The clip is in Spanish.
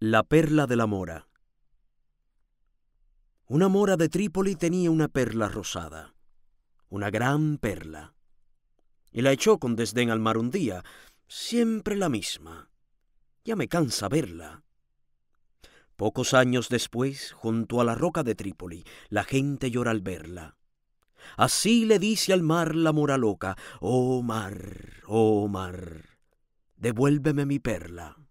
La perla de la mora. Una mora de Trípoli tenía una perla rosada, una gran perla, y la echó con desdén al mar un día, siempre la misma. Ya me cansa verla. Pocos años después, junto a la roca de Trípoli, la gente llora al verla. Así le dice al mar la mora loca, oh mar, oh mar, devuélveme mi perla.